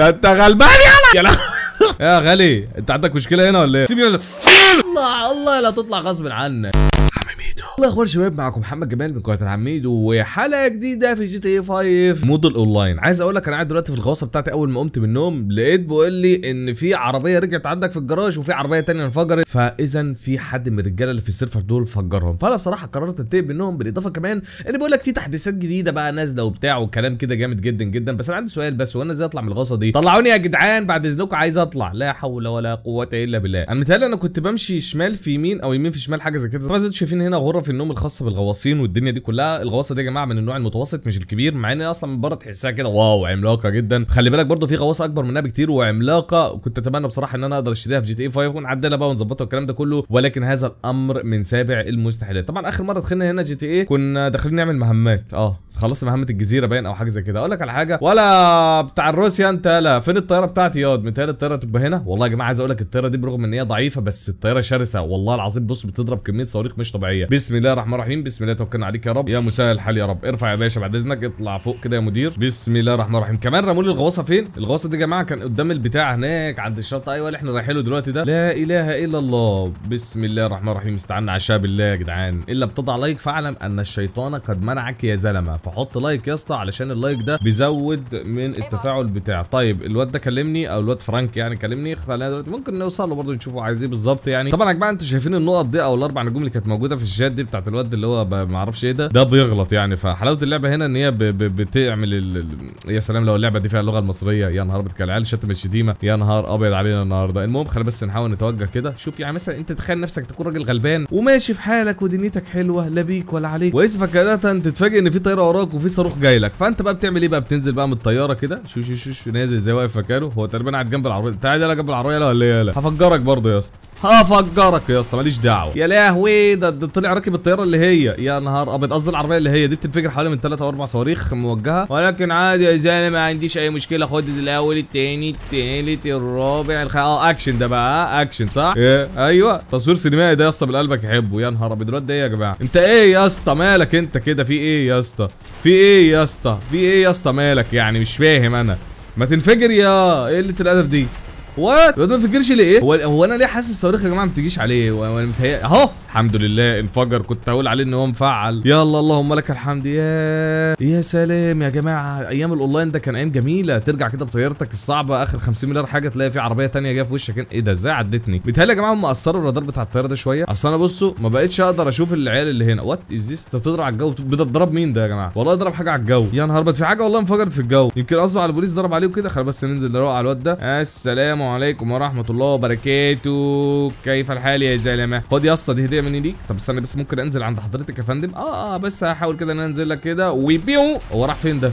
ده انت غلبان يلا يا يا غالي انت عندك مشكله هنا ولا ايه الله الله لا تطلع غصب عنك إيه الله اخبار شباب معاكم محمد جمال من قناه العميد وحلقه جديده في جي تي 5 إيه موديل الاونلاين عايز اقول لك انا قاعد دلوقتي في الغواصه بتاعتي اول ما قمت من النوم لقيت بيقول لي ان في عربيه رجعت عندك في الجراج وفي عربيه ثانيه انفجرت فاذا في حد من الرجاله اللي في السيرفر دول فجرهم فانا بصراحه قررت انتقم منهم بالاضافه كمان ان بيقول لك في تحديثات جديده بقى نازله وبتاع وكلام كده جامد جدا جدا بس انا عندي سؤال بس وانا ازاي اطلع من الغواصه دي طلعوني يا جدعان بعد اذنكم عايز اطلع لا حول ولا قوه الا بالله انا متهيألي انا كنت بمشي شمال في يمين او يمين في شمال حاجه زي كده بس انتوا شايفين هنا غرف النوم الخاصه بالغواصين والدنيا دي كلها الغواصه دي يا جماعه من النوع المتوسط مش الكبير مع ان اصلا من بره تحسها كده واو عملاقه جدا خلي بالك برضه في غواصه اكبر منها بكتير وعملاقه كنت اتمنى بصراحه ان انا اقدر اشتريها في جي تي اي 5 ونعدلها بقى ونظبطها والكلام ده كله ولكن هذا الامر من سابع المستحيلات طبعا اخر مره دخلنا هنا جي تي اي كنا داخلين نعمل مهمات اه خلصت مهمه الجزيره باين او حاجه زي كده اقول لك على حاجه ولا بتاع روسيا انت لا فين الطياره بتاعتي ياض متهيألي الطياره تبقى هنا والله يا جماعه عايز اقول لك الطياره دي برغم ان هي ضعيفه بس الطياره شرسه والله العظيم بص بتضرب كميه صواريخ مش طبيعيه بسم الله الرحمن الرحيم بسم الله توكلنا عليك يا رب يا مسهل الحال يا رب ارفع يا باشا بعد اذنك اطلع فوق كده يا مدير بسم الله الرحمن الرحيم كمان رموا لي الغواصه فين الغواصه دي يا جماعه كان قدام البتاع هناك عند الشط ايوه اللي احنا رايحين له دلوقتي ده لا اله الا الله بسم الله الرحمن الرحيم استعنا على شاب بالله يا جدعان الا بتضع لايك فاعلم ان الشيطان قد منعك يا زلمه فحط لايك يا اسطى علشان اللايك ده بيزود من أيوة. التفاعل بتاع طيب الواد ده كلمني او الواد فرانك يعني كلمني خلينا دلوقتي ممكن نوصل له برضه نشوفه عايز ايه بالظبط يعني طبعا يا جماعه انتوا شايفين النقط دي او الاربع نجوم اللي كانت موجوده في الشات دي بتاعت الواد اللي هو ما اعرفش ايه ده ده بيغلط يعني فحلاوه اللعبه هنا ان هي ب... ب... بتعمل ال... يا سلام لو اللعبه دي فيها اللغه المصريه يا نهار ابيض العيال شتم الشتيمه يا نهار ابيض علينا النهارده المهم خلينا بس نحاول نتوجه كده شوف يعني مثلا انت تخيل نفسك تكون راجل غلبان وماشي في حالك ودنيتك حلوه لا بيك ولا عليك واذا فجاه تتفاجئ ان في طياره وراك وفي صاروخ جاي لك فانت بقى بتعمل ايه بقى بتنزل بقى من الطياره كده شو شو شو نازل زي واقف فكره هو تقريبا قاعد جنب العربيه تعالى جنب العربيه ولا ايه هفجرك برضه يا اسطى هفجرك يا اسطى ماليش دعوه يا لهوي ده, ده طلع راكب الطياره اللي هي يا نهار ابيض قصدي العربيه اللي هي دي بتنفجر حوالي من ثلاثة او اربع صواريخ موجهه ولكن عادي يا زلمه ما عنديش اي مشكله خد الاول الثاني الثالث الرابع الخ... اه اكشن ده بقى آه، اكشن صح إيه؟ ايوه تصوير سينمائي ده يا اسطى بالقلبك يحبه يا نهار ابيض الواد ده ايه يا جماعه انت ايه يا اسطى مالك انت كده في ايه يا اسطى في ايه يا اسطى في ايه يا اسطى مالك يعني مش فاهم انا ما تنفجر يا ايه قله الادب دي وات الواد ما فكرش ليه هو هو انا ليه حاسس الصواريخ يا جماعه ما بتجيش عليه وانا متهيأ اهو الحمد لله انفجر كنت هقول عليه ان هو مفعل يلا اللهم لك الحمد يا يا سلام يا جماعه ايام الاونلاين ده كان ايام جميله ترجع كده بطيارتك الصعبه اخر 50 مليار حاجه تلاقي في عربيه ثانيه جايه في وشك ايه ده ازاي عدتني بيتهيألي يا جماعه هم قصروا الرادار بتاع الطياره ده شويه اصل انا بصوا ما بقتش اقدر اشوف العيال اللي هنا وات از ذس انت بتضرب على الجو بتضرب مين ده يا جماعه والله ضرب حاجه على الجو يا نهار في حاجه والله انفجرت في الجو يمكن قصده على البوليس ضرب عليه وكده خلاص بس ننزل نروق على الواد ده السلام عليكم ورحمه الله وبركاته كيف الحال يا زلمه خد يا اسطى دي هديه هديه مني ليك طب استنى بس ممكن انزل عند حضرتك يا فندم اه اه بس هحاول كده ان انزل لك كده وبيو هو راح فين ده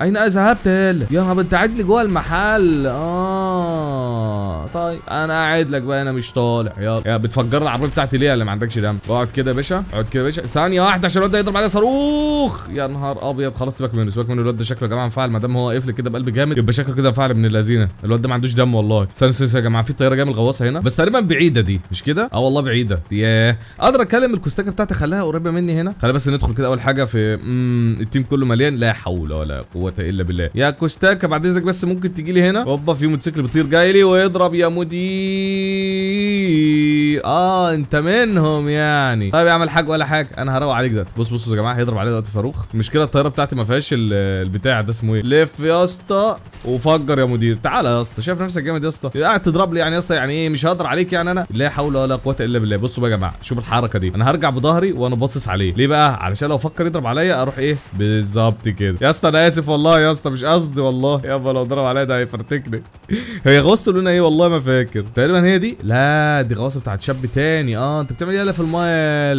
اين ذهبت يالا يا نهار انت قاعد لي جوه المحل اه طيب انا قاعد لك بقى انا مش طالع يلا يا بتفجر العربيه بتاعتي ليه اللي ما عندكش دم اقعد كده يا باشا اقعد كده يا باشا ثانيه واحده عشان الواد ده يضرب عليا صاروخ يا نهار ابيض خلاص سيبك منه سيبك منه الواد ده شكله يا جماعه مفعل ما دام هو قفل كده بقلب جامد يبقى شكله كده مفعل من اللذينه الواد ده ما عندوش دم والله استنى استنى يا جماعه في طياره جايه من الغواصه هنا بس تقريبا بعيده دي مش كده اه والله بعيده ياه اقدر اكلم الكوستاكه بتاعتي خليها قريبه مني هنا خلي بس ندخل كده اول حاجه في امم التيم كله مليان لا حول ولا قوه قوه الا بالله يا كوستاكا بعد اذنك بس ممكن تيجي لي هنا هوبا في موتوسيكل بيطير جاي لي ويضرب يا مدير اه انت منهم يعني طيب يا عم الحاج ولا حاجه انا هروق عليك دلوقتي بص بصوا يا جماعه هيضرب عليه دلوقتي صاروخ المشكله الطياره بتاعتي ما فيهاش البتاع ده اسمه ايه لف يا اسطى وفجر يا مدير تعالى يا اسطى شايف نفسك جامد يا اسطى قاعد يعني تضرب لي يعني يا اسطى يعني ايه مش هقدر عليك يعني انا لا حول ولا قوه الا بالله بصوا بقى يا جماعه شوف الحركه دي انا هرجع بظهري وانا باصص عليه ليه بقى علشان لو فكر يضرب عليا اروح ايه بالظبط كده يا اسطى انا اسف والله يا اسطى مش قصدي والله يابا لو ضرب عليا ده هيفرتكني هي غواصه لونها ايه والله ما فاكر تقريبا هي دي لا دي غواصه بتاعت شاب تاني اه انت بتعمل ايه يالا في المايه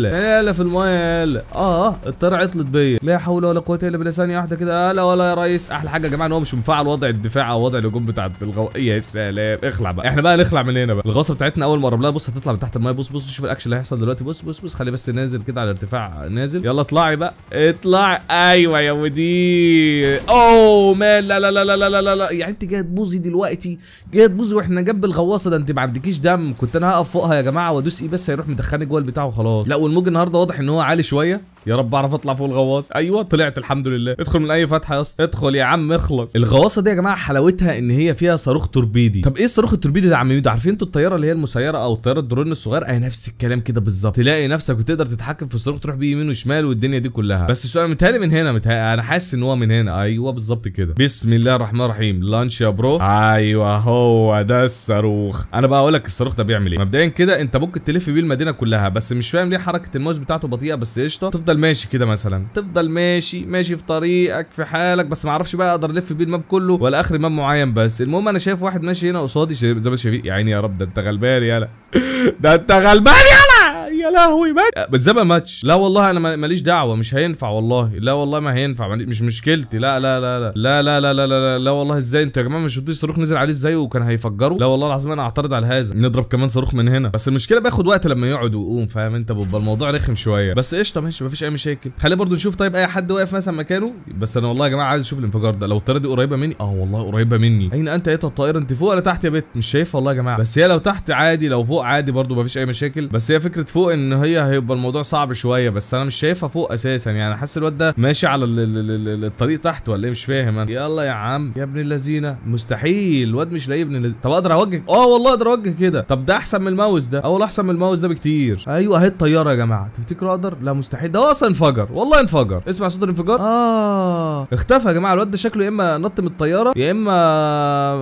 يعني يالا يالا في المايه يالا اه الطياره عطلت بيا لا حول ولا قوه الا بالله ثانيه واحده كده آه، لا ولا يا ريس احلى حاجه يا جماعه ان هو مش مفعل وضع الدفاع او وضع الهجوم بتاع الغو... يا سلام اخلع بقى احنا بقى نخلع من هنا بقى الغواصه بتاعتنا اول ما لها بص هتطلع من تحت المايه بص بص شوف الاكشن اللي هيحصل دلوقتي بص بص بص خلي بس نازل كده على ارتفاع نازل يلا اطلعي بقى اطلعي ايوه يا مدير اوه مان لا لا لا لا لا لا لا يعني انت جايه تبوظي دلوقتي جايه تبوظي واحنا جنب الغواصه ده انت ما عندكيش دم كنت انا هقف فوقها يا جماعه وادوس ايه بس هيروح مدخلني جوه البتاع وخلاص لا والموج النهارده واضح ان هو عالي شويه يا رب اعرف اطلع فوق الغواصه ايوه طلعت الحمد لله ادخل من اي فتحه يا اسطى ادخل يا عم اخلص الغواصه دي يا جماعه حلاوتها ان هي فيها صاروخ توربيدي طب ايه الصاروخ التوربيدي ده يا عم ميدو عارفين انتوا الطياره اللي هي المسيره او الطياره الدرون الصغير اهي نفس الكلام كده بالظبط تلاقي نفسك وتقدر تتحكم في الصاروخ تروح بيه يمين وشمال والدنيا دي كلها بس السؤال متهيألي من هنا متهيألي انا حاسس ان هو من هنا ايوه بالظبط كده بسم الله الرحمن الرحيم لانش يا برو ايوه هو ده الصاروخ انا بقى اقول لك الصاروخ ده بيعمل ايه مبدئيا كده انت ممكن تلف بيه المدينه كلها بس مش فاهم ليه حركه الموز بتاعته بطيئه بس قشطه تفضل تفضل ماشي كده مثلا تفضل ماشي ماشي في طريقك في حالك بس ما اعرفش بقى اقدر الف بيه الماب كله ولا اخر ماب معين بس المهم انا شايف واحد ماشي هنا قصادي زي ما شايفين يا عيني يا رب ده انت غلبان يالا ده انت غلبان يالا يا لهوي مات آه، بتزبق ماتش لا والله انا ماليش دعوه مش هينفع والله لا والله ما هينفع مش مشكلتي لا لا لا لا لا لا لا لا لا, لا والله ازاي انتوا يا جماعه مش شفتوش صاروخ نزل عليه ازاي وكان هيفجره لا والله العظيم انا اعترض على هذا نضرب كمان صاروخ من هنا بس المشكله باخد وقت لما يقعد ويقوم فاهم انت بيبقى الموضوع رخم شويه بس قشطه ماشي مفيش اي مشاكل خلينا برضو نشوف طيب اي حد واقف مثلا مكانه بس انا والله يا جماعه عايز اشوف الانفجار ده لو الطياره دي قريبه مني اه والله قريبه مني اين انت يا الطائره انت فوق ولا تحت يا بت مش شايفها والله يا جماعه بس هي لو تحت عادي لو فوق عادي برضو مفيش اي مشاكل بس هي فكره فوق فوق ان هي هيبقى الموضوع صعب شويه بس انا مش شايفها فوق اساسا يعني حاسس الواد ده ماشي على الـ الـ الـ الطريق تحت ولا ايه مش فاهم انا يلا يا عم يا ابن اللذينه مستحيل الواد مش لاقي ابن اللذينه طب اقدر اوجه اه والله اقدر اوجه كده طب ده احسن من الماوس ده اول احسن من الماوس ده بكتير ايوه اهي الطياره يا جماعه تفتكروا اقدر لا مستحيل ده اصلا انفجر والله انفجر اسمع صوت الانفجار اه اختفى يا جماعه الواد ده شكله يا اما نط من الطياره يا اما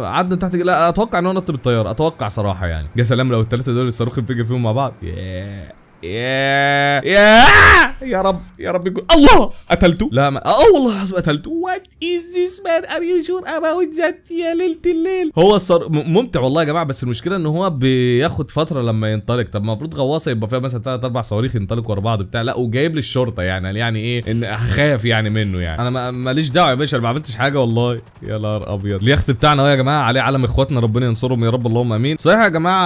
عدى من تحت لا اتوقع ان هو نط من الطياره اتوقع صراحه يعني يا سلام لو الثلاثه دول الصاروخ انفجر فيهم مع بعض ياه. يا يا يا رب يا رب يقول الله قتلته لا ما اه والله العظيم قتلته وات از ذيس مان ار يو شور اباوت ذات يا ليله الليل هو الصر ممتع والله يا جماعه بس المشكله ان هو بياخد فتره لما ينطلق طب المفروض غواصه يبقى فيها مثلا ثلاث اربع صواريخ ينطلقوا ورا بعض بتاع لا وجايب لي الشرطه يعني يعني ايه ان خايف يعني منه يعني انا ماليش دعوه يا باشا انا ما عملتش حاجه والله يا نهار ابيض اليخت بتاعنا اهو يا جماعه عليه علم اخواتنا ربنا ينصرهم يا رب اللهم امين صحيح يا جماعه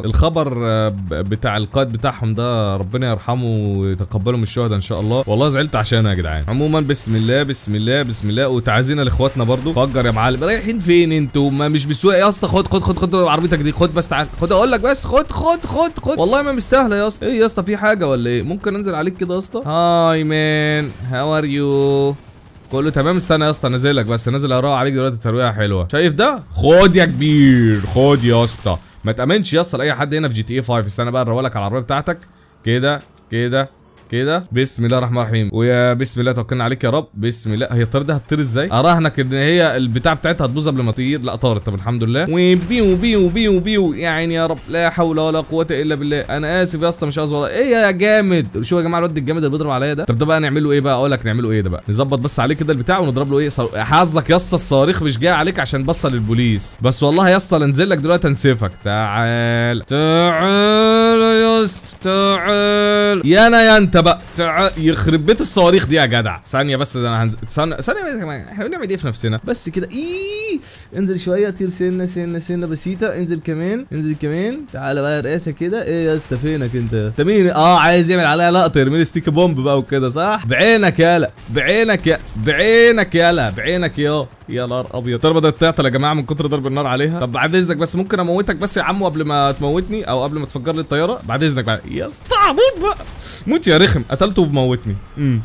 الخبر آه، بتاع القائد بتاعهم ده ربنا يرحمه ويتقبله من الشهداء ان شاء الله والله زعلت عشانها يا جدعان عموما بسم الله بسم الله بسم الله وتعازينا لاخواتنا برده فجر يا معلم رايحين فين انتوا ما مش بسوق يا اسطى خد خد خد خد عربيتك دي خد بس تعال خد اقول لك بس خد خد خد خد والله ما مستاهله يا اسطى ايه يا اسطى في حاجه ولا ايه ممكن انزل عليك كده يا اسطى هاي مان هاو ار يو كله تمام استنى يا اسطى نازلك بس نازل اقرا عليك دلوقتي ترويعه حلوه شايف ده خد يا كبير خد يا اسطى ما تامنش يا اسطى لاي حد هنا في جي تي اي 5 استنى بقى اروق لك على العربيه بتاعتك Queda, queda, كده بسم الله الرحمن الرحيم ويا بسم الله توكلنا عليك يا رب بسم الله هي الطير ده هتطير ازاي اراهنك ان هي البتاع بتاعتها هتبوظ قبل ما تطير لا طارت طب الحمد لله وبيو بيو بيو بيو يا عيني يا رب لا حول ولا قوه الا بالله انا اسف يا اسطى مش قصدي ايه يا جامد شوف يا جماعه الواد الجامد اللي بيضرب عليا ده طب ده بقى نعمل له ايه بقى اقول لك نعمل له ايه ده بقى نظبط بس عليه كده البتاع ونضرب له ايه حظك يا اسطى الصواريخ مش جايه عليك عشان بصل البوليس بس والله يا اسطى انزل لك دلوقتي انسفك تعال تعال يا اسطى تعال يا انا يا انت بقى تع... يخرب بيت الصواريخ دي يا جدع ثانيه بس ده انا هنزل ثانيه بس احنا بنعمل ايه في نفسنا بس كده ايه انزل شويه طير سنه سنه سنه بسيطه انزل كمان انزل كمان تعالى بقى رئاسه كده ايه يا اسطى فينك انت انت مين اه عايز يعمل عليا لقطه يرمي لي ستيك بومب بقى وكده صح بعينك يالا بعينك يا بعينك يالا بعينك يا يا نار ابيض ترى طيب بدات تعطل يا جماعه من كتر ضرب النار عليها طب بعد اذنك بس ممكن اموتك بس يا عمو قبل ما تموتني او قبل ما تفجر لي الطياره بعد اذنك بعد يا اسطى موت بقى موت يا رخم قتلته وموتني امم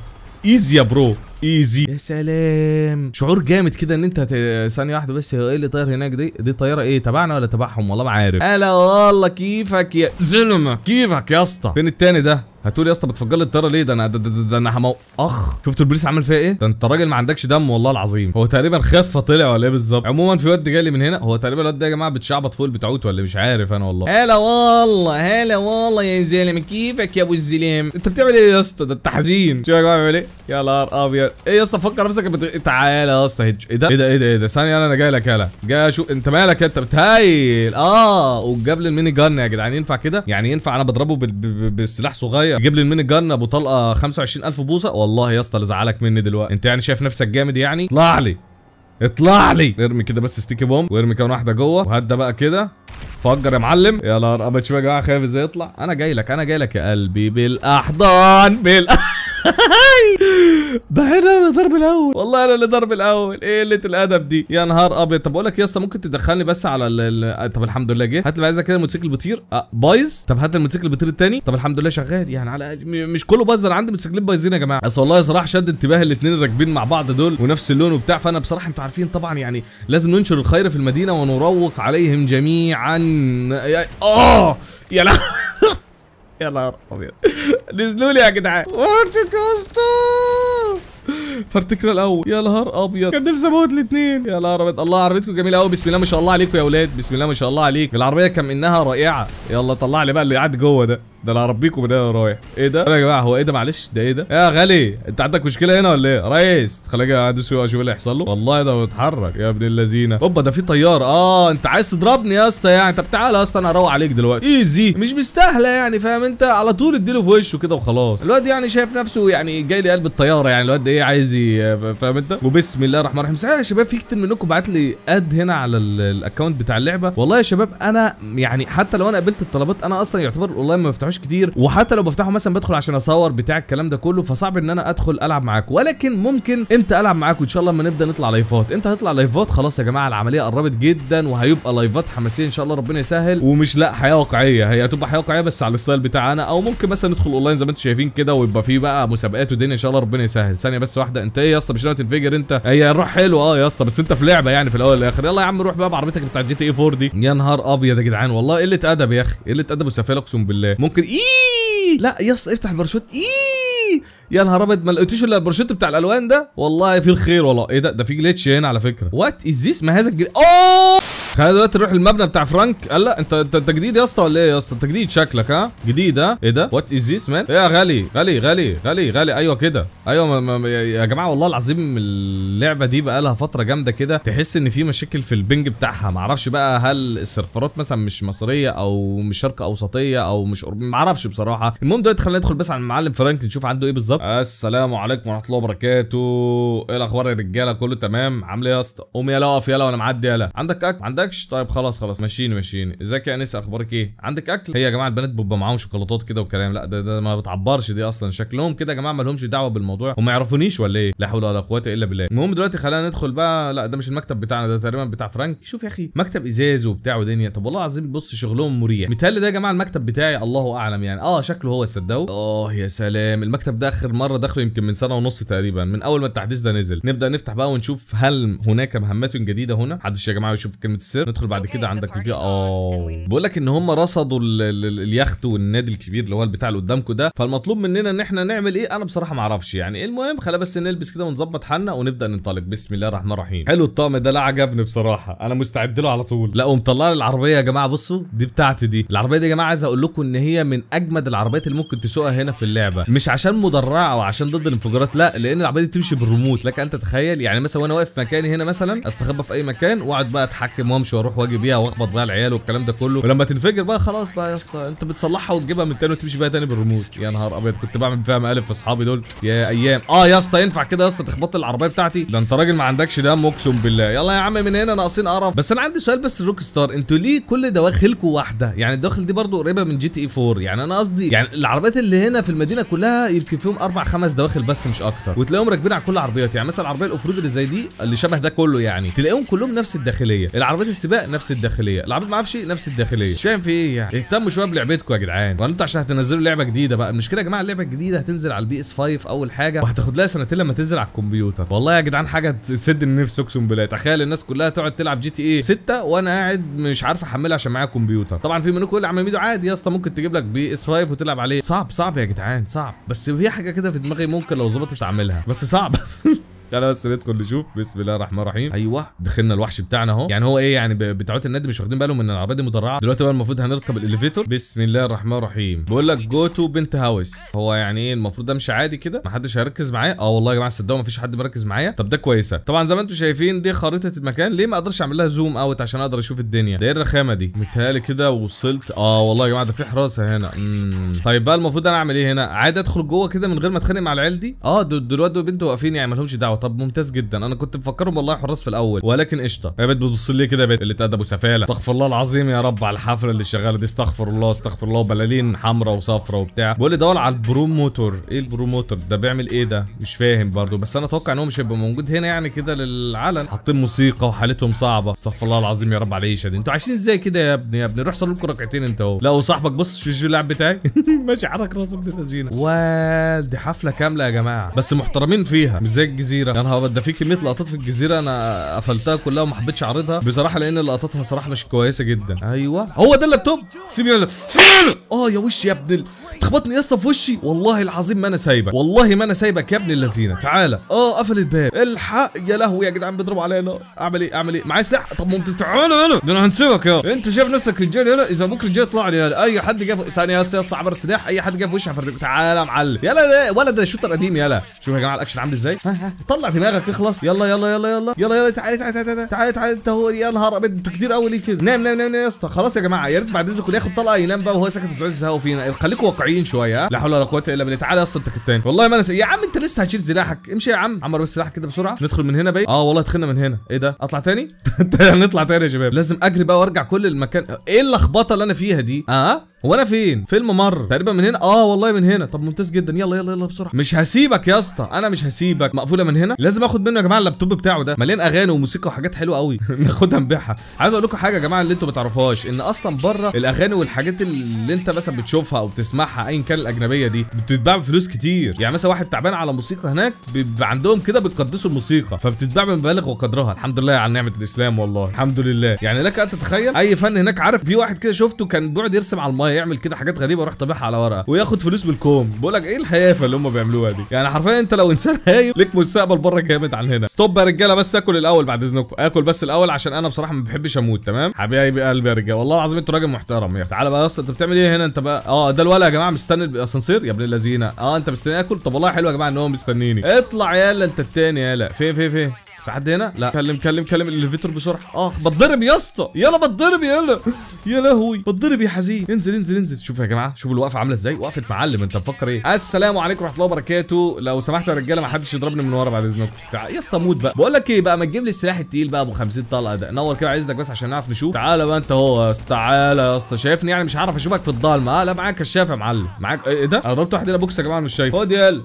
ايزي يا برو ايزي يا سلام شعور جامد كده ان انت هت... ثانيه واحده بس ايه اللي طاير هناك دي دي طياره ايه تبعنا ولا تبعهم والله ما عارف هلا والله كيفك يا زلمه كيفك يا اسطى فين التاني ده هتقول يا اسطى بتفجر لي الطياره ليه ده انا ده, ده, ده, ده انا همو اخ شفت البوليس عامل فيها ايه ده انت راجل ما عندكش دم والله العظيم هو تقريبا خف طلع ولا ايه بالظبط عموما في واد جالي من هنا هو تقريبا الواد ده يا جماعه بتشعبط فوق البتعوت ولا مش عارف انا والله هلا والله هلا والله يا زلمه كيفك يا ابو الزلام انت بتعمل ايه يا اسطى ده انت حزين شوف يا جماعه بيعمل ايه يا نهار ابيض ايه يا اسطى فكر نفسك بتغ... تعالى يا اسطى هج ايه ده ايه ده ايه ده ايه ده ثانيه انا جاي لك هلا جاي اشوف انت مالك انت بتهيل اه وجاب لي الميني جن يا جدعان ينفع كده يعني ينفع انا بضربه بال... بالسلاح صغير شخصيه جيب لي المين جن ابو طلقه 25000 بوصه والله يا اسطى اللي زعلك مني دلوقتي انت يعني شايف نفسك جامد يعني اطلع لي اطلع لي ارمي كده بس ستيكي بوم وارمي كمان واحده جوه وهدى بقى كده فجر يا معلم يلا ارقبت شويه يا جماعه خايف ازاي يطلع انا جاي لك انا جاي لك يا قلبي بالاحضان بالاحضان بعدها انا الضرب الاول والله انا اللي ضرب الاول ايه قله الادب دي يا نهار ابيض طب اقول لك يا اسطى ممكن تدخلني بس على ال... طب الحمد لله جه هات لي عايزها كده الموتوسيكل بيطير أه بايظ طب هات الموتوسيكل بيطير الثاني طب الحمد لله شغال يعني على مش كله بايظ انا عندي موتوسيكلين بايظين يا جماعه اصل والله صراحه شد انتباه الاثنين راكبين مع بعض دول ونفس اللون وبتاع فانا بصراحه انتوا عارفين طبعا يعني لازم ننشر الخير في المدينه ونروق عليهم جميعا اه يا لا يا نهار ابيض نزلوا لي يا جدعان وارتك كوستو فرتكنا الاول يا نهار ابيض كان نفسي اموت الاثنين يا نهار ابيض الله عربيتكم جميله قوي بسم الله ما شاء الله عليكم يا اولاد بسم الله ما شاء الله عليك العربيه كم انها رائعه يلا طلع لي بقى اللي قاعد جوه ده ده انا هربيكم من هنا رايح ايه ده يا جماعه هو ايه ده معلش ده ايه ده يا غالي انت عندك مشكله هنا ولا ايه ريس خليني ادوس فيه واشوف إيه اللي هيحصل له والله ده بيتحرك يا ابن اللذينه هوبا ده في طيار اه انت عايز تضربني يا اسطى يعني طب تعالى يا اسطى انا هروق عليك دلوقتي ايزي مش مستاهله يعني فاهم انت على طول اديله في وشه كده وخلاص الواد يعني شايف نفسه يعني جاي لي قلب الطياره يعني الواد ايه عايز فاهم انت وبسم الله الرحمن الرحيم صحيح يا شباب في كتير منكم بعت لي اد هنا على الاكونت بتاع اللعبه والله يا شباب انا يعني حتى لو انا قبلت الطلبات انا اصلا يعتبر الاونلاين ما بفتحوش مش كتير وحتى لو بفتحه مثلا بدخل عشان اصور بتاع الكلام ده كله فصعب ان انا ادخل العب معاك ولكن ممكن امتى العب معاك وان شاء الله اما نبدا نطلع لايفات امتى هتطلع لايفات خلاص يا جماعه العمليه قربت جدا وهيبقى لايفات حماسيه ان شاء الله ربنا يسهل ومش لا حياه واقعيه هي هتبقى حياه واقعيه بس على الستايل بتاعنا او ممكن مثلا ندخل اونلاين زي ما انتم شايفين كده ويبقى فيه بقى مسابقات ودنيا ان شاء الله ربنا يسهل ثانيه بس واحده انت ايه يا اسطى مش ناوي تنفجر انت هي الروح حلوه اه يا اسطى بس انت في لعبه يعني في الاول والاخر يلا يا عم روح بقى بعربيتك بتاعت جي تي اي 4 دي يا نهار ابيض يا جدعان والله قله ادب يا اخي قله ادب وسفاله اقسم بالله ممكن ايه لا يس افتح الباراشوت ايه يا نهار ابيض ما لقيتوش الا الباراشوت بتاع الالوان ده والله في الخير والله ايه ده ده في جليتش هنا على فكره وات از ذيس ما هذا اوه خلينا دلوقتي نروح المبنى بتاع فرانك قال لا انت انت جديد يا اسطى ولا ايه يا اسطى انت جديد شكلك ها جديد ها ايه ده وات از ذيس مان ايه يا غالي غالي غالي غالي غالي ايوه كده ايوه ما يا جماعه والله العظيم اللعبه دي بقى لها فتره جامده كده تحس ان في مشاكل في البنج بتاعها ما اعرفش بقى هل السيرفرات مثلا مش مصريه او مش شرق اوسطيه او مش ما اعرفش بصراحه المهم دلوقتي خلينا ندخل بس على المعلم فرانك نشوف عنده ايه بالظبط السلام عليكم ورحمه الله وبركاته ايه الاخبار يا رجاله كله تمام عامل ايه يا اسطى قوم يلا اقف يلا وانا معدي يلا عندك اكل عندك عندكش طيب خلاص خلاص ماشيين ماشيين ازيك يا انس اخبارك ايه عندك اكل هي يا جماعه البنات بيبقى معاهم شوكولاتات كده وكلام لا ده, ده ما بتعبرش دي اصلا شكلهم كده يا جماعه ما لهمش دعوه بالموضوع هم يعرفونيش ولا ايه لا حول ولا قوه الا بالله المهم دلوقتي خلينا ندخل بقى لا ده مش المكتب بتاعنا ده تقريبا بتاع فرانك شوف يا اخي مكتب ازاز وبتاع ودنيا طب والله العظيم بص شغلهم مريح متهيألي ده يا جماعه المكتب بتاعي الله اعلم يعني اه شكله هو صدقوا اه يا سلام المكتب ده اخر مره دخله يمكن من سنه ونص تقريبا من اول ما التحديث ده نزل نبدا نفتح بقى ونشوف هل هناك مهمات جديده هنا حدش يا جماعه يشوف كلمه السر ندخل بعد كده عندك الفي اه بقول لك ان هم رصدوا اليخت والنادي الكبير اللي هو البتاع اللي قدامكم ده فالمطلوب مننا ان احنا نعمل ايه انا بصراحه ما اعرفش يعني المهم خلينا بس نلبس كده ونظبط حالنا ونبدا ننطلق بسم الله الرحمن الرحيم حلو الطقم ده لا عجبني بصراحه انا مستعد له على طول لا ومطلع لي العربيه يا جماعه بصوا دي بتاعتي دي العربيه دي يا جماعه عايز اقول لكم ان هي من اجمد العربيات اللي ممكن تسوقها هنا في اللعبه مش عشان مدرعه او عشان ضد الانفجارات لا لان العربيه دي تمشي بالريموت لك انت تخيل يعني مثلا وانا واقف في مكاني هنا مثلا استخبى في اي مكان واقعد بقى اتحكم امشي واروح واجي بيها واخبط بيها العيال والكلام ده كله ولما تنفجر بقى خلاص بقى يا اسطى انت بتصلحها وتجيبها من تاني وتمشي بيها تاني بالريموت يا نهار ابيض كنت بعمل فيها مقالب في اصحابي دول يا ايام اه يا اسطى ينفع كده يا اسطى تخبط العربيه بتاعتي ده انت راجل ما عندكش دم اقسم بالله يلا يا عم من هنا ناقصين قرف بس انا عندي سؤال بس الروك ستار انتوا ليه كل دواخلكم واحده يعني الدواخل دي برضو قريبه من جي تي اي 4 يعني انا قصدي يعني العربيات اللي هنا في المدينه كلها يمكن فيهم اربع خمس دواخل بس مش اكتر وتلاقيهم راكبين على كل العربيات يعني مثلا العربيه الاوف اللي زي دي اللي شبه ده كله يعني تلاقيهم كلهم نفس الداخليه العربيه عربيات السباق نفس الداخليه العربيات ما اعرفش إيه نفس الداخليه مش فاهم في ايه يعني اهتموا شويه بلعبتكم يا جدعان وانتوا عشان هتنزلوا لعبه جديده بقى المشكله يا جماعه اللعبه الجديده هتنزل على البي اس 5 اول حاجه وهتاخد لها سنتين لما تنزل على الكمبيوتر والله يا جدعان حاجه تسد النفس اقسم بالله تخيل الناس كلها تقعد تلعب جي تي اي 6 وانا قاعد مش عارف احملها عشان معايا كمبيوتر طبعا في منكم يقول عم ميدو عادي يا اسطى ممكن تجيب لك بي اس 5 وتلعب عليه صعب صعب يا جدعان صعب بس في حاجه كده في دماغي ممكن لو ظبطت اعملها بس صعب تعالى بس ندخل نشوف بسم الله الرحمن الرحيم ايوه دخلنا الوحش بتاعنا اهو يعني هو ايه يعني بتاعه النادي مش واخدين بالهم ان العربيه دي مدرعه دلوقتي بقى المفروض هنركب الاليفيتور بسم الله الرحمن الرحيم بيقول لك جو تو بنت هاوس هو يعني ايه المفروض امشي عادي كده محدش هيركز معايا اه والله يا جماعه صدقوا مفيش حد مركز معايا طب ده كويسه طبعا زي ما انتم شايفين دي خريطه المكان ليه ما اقدرش اعمل لها زوم اوت عشان اقدر اشوف الدنيا ده ايه الرخامه دي متهيألي كده وصلت اه والله يا جماعه ده في حراسه هنا مم. طيب بقى المفروض انا اعمل ايه هنا عادي ادخل جوه كده من غير ما اتخانق مع العيال دي اه دول الواد والبنت واقفين يعني ما لهمش دعوه طب ممتاز جدا انا كنت مفكرهم والله حراس في الاول ولكن قشطه يا بنت بتبص لي كده يا بنت قله ادب وسفاله استغفر الله العظيم يا رب على الحفله اللي شغاله دي استغفر الله استغفر الله وبلالين حمراء وصفراء وبتاع بيقول لي دور على البروموتور ايه البروموتور ده بيعمل ايه ده مش فاهم برده بس انا اتوقع ان هو مش هيبقى موجود هنا يعني كده للعلن حاطين موسيقى وحالتهم صعبه استغفر الله العظيم يا رب على عيشه انتوا عايشين ازاي كده يا ابني يا ابني روح صلي لكم ركعتين انت اهو لا وصاحبك بص شو شو اللاعب بتاعي ماشي حرك راسه ابن اللذينه دي حفله كامله يا جماعه بس محترمين فيها مش زي الجزيره الجزيره يا نهار ده في كميه لقطات في الجزيره انا قفلتها كلها وما حبيتش اعرضها بصراحه لان لقطاتها صراحه مش كويسه جدا ايوه هو ده اللابتوب سيبني سيبني اه يا وش يا ابن تخبطني يا اسطى في وشي والله العظيم ما انا سايبك والله ما انا سايبك يا ابن اللذينه تعالى اه قفل الباب الحق يا لهوي يا جدعان بيضربوا عليا نار اعمل ايه اعمل ايه معايا سلاح طب ما انت تعالى هنا ده انا هنسيبك يا انت شايف نفسك رجال هنا اذا ابوك رجال يطلع لي اي حد جاب ثانيه يا اسطى عبر السلاح اي حد جاب وشي هفرجك تعالى يا معلم يلا ده ولا ده القديم قديم يلا شوف يا جماعه الاكشن عامل ازاي طلع دماغك اخلص يلا يلا يلا يلا يلا يلا تعالى تعالى تعالى تعالى تعالى انت هو يا نهار ابيض انتوا كتير قوي ليه كده نام نام نام يا اسطى خلاص يا جماعه يا ريت بعد اذنكم ياخد طلقه ينام بقى وهو ساكت عز عايز فينا خليكم واقعيين شويه لا حول ولا قوه الا بالله تعالى يا اسطى انت كتان والله ما انا يا عم انت لسه هتشيل سلاحك امشي يا عم عمر بس سلاحك كده بسرعه ندخل من هنا باين اه والله دخلنا من هنا ايه ده اطلع تاني طيب، نطلع تاني يا شباب لازم اجري بقى وارجع كل المكان ايه اللخبطه اللي انا فيها دي اه هو انا فين؟ في الممر تقريبا من هنا اه والله من هنا طب ممتاز جدا يلا يلا يلا بسرعه مش هسيبك يا اسطى انا مش هسيبك مقفوله من هنا هنا لازم اخد منه يا جماعه اللابتوب بتاعه ده مليان اغاني وموسيقى وحاجات حلوه قوي ناخدها نبيعها عايز اقول لكم حاجه يا جماعه اللي انتوا ما تعرفوهاش ان اصلا بره الاغاني والحاجات اللي انت مثلا بتشوفها او بتسمعها ايا كان الاجنبيه دي بتتباع بفلوس كتير يعني مثلا واحد تعبان على موسيقى هناك بيبقى عندهم كده بيقدسوا الموسيقى فبتتباع بمبالغ وقدرها الحمد لله على نعمه الاسلام والله الحمد لله يعني لك ان تتخيل اي فن هناك عارف في واحد كده شفته كان بيقعد يرسم على المايه يعمل كده حاجات غريبه ويروح طابعها على ورقه وياخد فلوس بالكوم بقول لك ايه الهيافه اللي هم بيعملوها دي يعني حرفيا انت لو انسان هايم لك مستقبل اكل بره جامد عن هنا ستوب يا رجاله بس اكل الاول بعد اذنكم اكل بس الاول عشان انا بصراحه ما بحبش اموت تمام حبايبي قلبي يا رجاله والله العظيم انت راجل محترم يا تعالى بقى يا اسطى انت بتعمل ايه هنا انت بقى اه ده الولد يا جماعه مستني الاسانسير يا ابن اللذينه اه انت مستني اكل طب والله حلو يا جماعه ان هو مستنيني اطلع يالا انت التاني يالا فين فين فين في حد هنا لا كلم كلم كلم الاليفيتور بسرعه اه بتضرب يا اسطى يلا بتضرب يلا يا لهوي بتضرب يا حزين انزل انزل انزل شوف يا جماعه شوف الوقفه عامله ازاي وقفه معلم انت مفكر ايه السلام عليكم ورحمه الله وبركاته لو سمحتوا يا رجاله ما حدش يضربني من ورا بعد اذنكم يا اسطى موت بقى بقول لك ايه بقى ما تجيب لي السلاح التقيل بقى ابو 50 طلقه ده نور كده عايزك بس عشان نعرف نشوف تعالى بقى انت اهو يا اسطى تعالى يا اسطى شايفني يعني مش هعرف اشوفك في الضلمه اه لا معاك كشاف يا معلم معاك ايه ده انا ضربت واحد هنا بوكس يا جماعه مش شايف خد يلا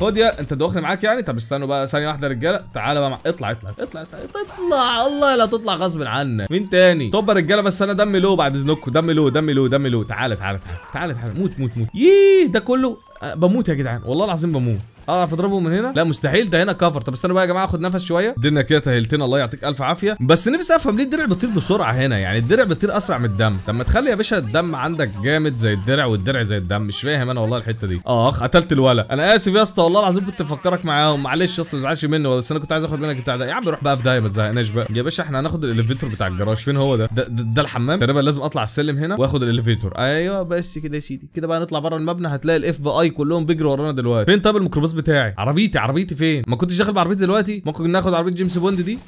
خد يا انت دوخني معاك يعني طب استنوا بقى ثانيه واحده رجاله تعالى بقى مع... اطلع اطلع اطلع اطلع اطلع الله لا تطلع غصب عنك مين تاني طب رجاله بس انا دم لو بعد اذنكم دم لو دم لو دم لو تعالى تعالى تعالى تعالى تعالى موت موت موت ييه ده كله آه، بموت يا جدعان والله العظيم بموت اعرف اضربه من هنا لا مستحيل ده هنا كفر طب استنى بقى يا جماعه اخد نفس شويه الدنيا كده تهلتنا الله يعطيك الف عافيه بس نفسي افهم ليه الدرع بتطير بسرعه هنا يعني الدرع بتطير اسرع من الدم طب ما تخلي يا باشا الدم عندك جامد زي الدرع والدرع زي الدم مش فاهم انا والله الحته دي اخ قتلت الولا انا اسف يا اسطى والله العظيم كنت بفكرك معاهم معلش اسطى ما تزعلش مني بس انا كنت عايز اخد منك بتاع ده يا عم روح بقى في داهيه ما تزهقناش بقى يا باشا احنا هناخد الاليفيتور بتاع الجراج فين هو ده ده, ده, ده الحمام تقريبا لازم اطلع السلم هنا واخد الاليفيتور ايوه بس كده يا سيدي كده بقى نطلع بره المبنى هتلاقي الاف بي اي كلهم بيجروا ورانا دلوقتي فين طب الميكروباص بتاعي عربيتي عربيتي فين ما كنتش داخل بعربيتي دلوقتي ممكن ناخد عربيه جيمس بوند دي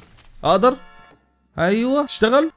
اقدر ايوه تشتغل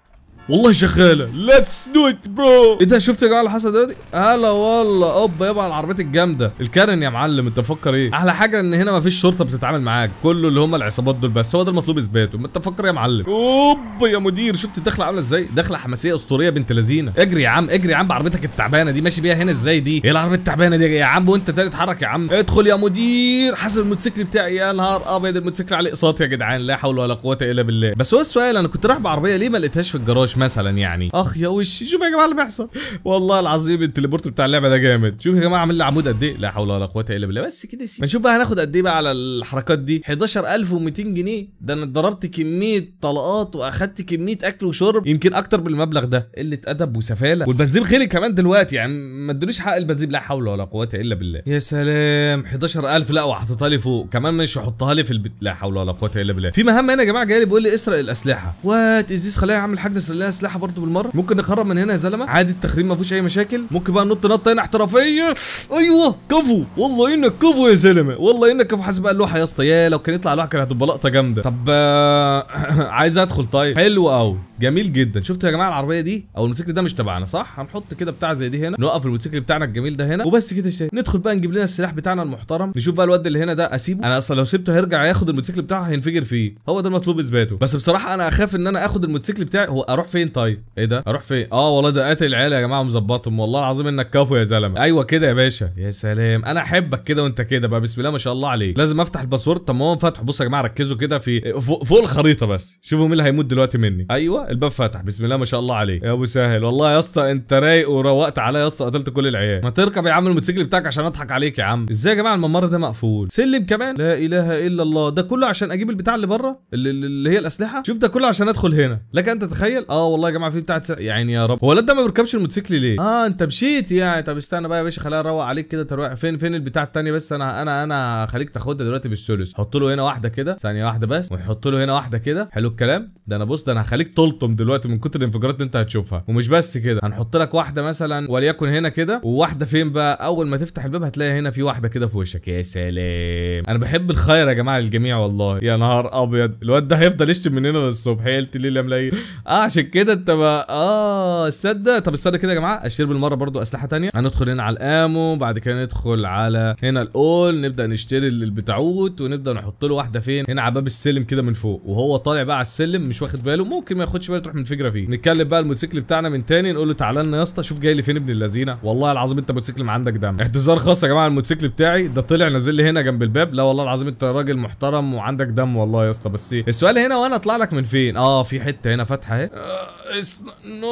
والله شغاله ليتس دو ات برو ايه ده شفت يا جماعه اللي حصل دلوقتي هلا والله اوبا يابا على العربيات الجامده الكارن يا معلم انت مفكر ايه احلى حاجه ان هنا مفيش شرطه بتتعامل معاك كله اللي هم العصابات دول بس هو ده المطلوب اثباته ما انت مفكر إيه يا معلم اوبا يا مدير شفت الدخله عامله ازاي دخله حماسيه اسطوريه بنت لذينه اجري يا عم اجري يا عم بعربيتك التعبانه دي ماشي بيها هنا ازاي دي ايه العربيه التعبانه دي يا عم وانت تاني اتحرك يا عم ادخل يا مدير حاسب الموتوسيكل بتاعي يا نهار ابيض الموتوسيكل عليه اقساط يا جدعان لا حول ولا قوه الا بالله بس هو السؤال انا كنت رايح بعربيه ليه ما لقيتهاش في الجراج مثلا يعني اخ يا وشي شوف يا جماعه اللي بيحصل والله العظيم التليبورت بتاع اللعبه ده جامد شوف يا جماعه عامل لي عمود قد ايه لا حول ولا قوه الا بالله بس كده سيب نشوف بقى هناخد قد ايه بقى على الحركات دي 11200 جنيه ده انا اتضربت كميه طلقات واخدت كميه اكل وشرب يمكن اكتر بالمبلغ ده قله ادب وسفاله والبنزين غلي كمان دلوقتي يعني ما ادونيش حق البنزين لا حول ولا قوه الا بالله يا سلام 11000 لا وحطيتها لي فوق كمان مش هحطها لي في البيت لا حول ولا قوه الا بالله في مهمه هنا يا جماعه جاي لي بيقول لي اسرق الاسلحه وات ازيز خليها اعمل حاجه اسرق اسلحه برضو بالمره ممكن نخرب من هنا يا زلمه عادي التخريب ما فيهوش اي مشاكل ممكن بقى ننط نطه هنا احترافيه ايوه كفو والله انك كفو يا زلمه والله انك كفو حاسب بقى اللوحه يا اسطى يا لو كان يطلع لوحه كانت هتبقى لقطه جامده طب آه، عايز ادخل طيب حلو قوي جميل جدا شفتوا يا جماعه العربيه دي او الموتوسيكل ده مش تبعنا صح هنحط كده بتاع زي دي هنا نوقف الموتوسيكل بتاعنا الجميل ده هنا وبس كده شايف ندخل بقى نجيب لنا السلاح بتاعنا المحترم نشوف بقى الواد اللي هنا ده اسيبه انا اصلا لو سبته هيرجع ياخد الموتوسيكل بتاعه هينفجر فيه هو ده المطلوب اثباته بس بصراحه انا اخاف ان انا اخد الموتوسيكل بتاعي هو اروح فين طيب ايه ده اروح فين اه والله ده قاتل العيال يا جماعه ومظبطهم والله العظيم انك كفو يا زلمه ايوه كده يا باشا يا سلام انا احبك كده وانت كده بقى بسم الله ما شاء الله عليك لازم افتح الباسورد طب ما هو فاتحه بصوا يا جماعه ركزوا كده في فوق الخريطه بس شوفوا مين اللي هيموت دلوقتي مني ايوه الباب فتح بسم الله ما شاء الله عليه يا ابو سهل والله يا اسطى انت رايق وروقت عليا يا اسطى قتلت كل العيال ما تركب يا عم الموتوسيكل بتاعك عشان اضحك عليك يا عم ازاي يا جماعه الممر ده مقفول سلم كمان لا اله الا الله ده كله عشان اجيب البتاع اللي بره اللي, اللي هي الاسلحه شوف ده كله عشان ادخل هنا لك انت تتخيل اه والله يا جماعه في بتاعه سر... يعني يا رب هو ده ما بيركبش الموتوسيكل ليه اه انت مشيت يعني طب استنى بقى يا باشا خليها اروق عليك كده تروق فين فين البتاع الثانيه بس انا انا انا خليك تاخدها دلوقتي بالثلث حط له هنا واحده كده ثانيه واحده بس ونحط له هنا واحده كده حلو الكلام ده انا بص ده انا هخليك طلق هتلطم دلوقتي من كتر الانفجارات اللي انت هتشوفها ومش بس كده هنحط لك واحده مثلا وليكن هنا كده وواحده فين بقى اول ما تفتح الباب هتلاقي هنا في واحده كده في وشك يا سلام انا بحب الخير يا جماعه للجميع والله يا نهار ابيض الواد ده هيفضل يشتم من هنا للصبح يا ليه يا ملايين اه عشان كده انت بقى اه صدق طب استنى كده يا جماعه اشتري بالمره برضو اسلحه ثانيه هندخل هنا على الامو بعد كده ندخل على هنا الاول نبدا نشتري البتاعوت ونبدا نحط له واحده فين هنا على باب السلم كده من فوق وهو طالع بقى على السلم مش واخد باله ممكن ما ياخدش شويه تروح من فكره فيه نتكلم بقى الموتوسيكل بتاعنا من تاني نقول له تعالى لنا يا اسطى شوف جاي لي فين ابن اللذينه والله العظيم انت موتوسيكل ما عندك دم اعتذار خاص يا جماعه الموتوسيكل بتاعي ده طلع نازل لي هنا جنب الباب لا والله العظيم انت راجل محترم وعندك دم والله يا اسطى بس السؤال هنا وانا اطلع لك من فين اه في حته هنا فاتحه اهي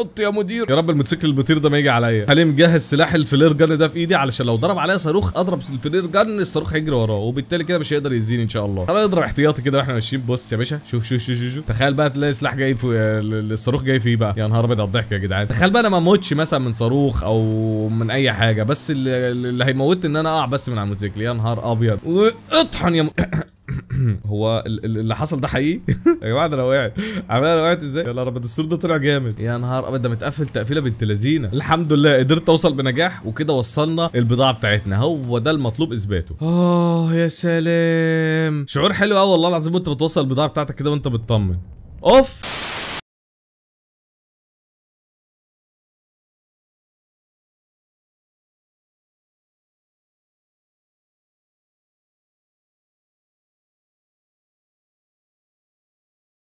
نط آه، يا مدير يا رب الموتوسيكل البطير ده ما يجي عليا هل مجهز سلاح الفلير جن ده في ايدي علشان لو ضرب عليا صاروخ اضرب الفلير جن الصاروخ هيجري وراه وبالتالي كده مش هيقدر يزيني ان شاء الله تعالى اضرب احتياطي كده واحنا ماشيين بص يا باشا شوف شوف شوف شوف تخيل بقى تلاقي سلاح جاي آه، الصاروخ جاي فيه بقى يا نهار ابيض على الضحك يا جدعان تخيل بقى انا ما اموتش مثلا من صاروخ او من اي حاجه بس اللي, اللي هيموتني ان انا اقع بس من على الموتوسيكل يا نهار ابيض واطحن يا م... هو اللي حصل ده حقيقي يا جماعه انا وقعت عمال انا وقعت ازاي يا رب الدستور ده طلع جامد يا نهار ابيض ده متقفل تقفيله بنت لذينه الحمد لله قدرت اوصل بنجاح وكده وصلنا البضاعه بتاعتنا هو ده المطلوب اثباته اه يا سلام شعور حلو قوي والله العظيم وانت بتوصل البضاعه بتاعتك كده وانت بتطمن اوف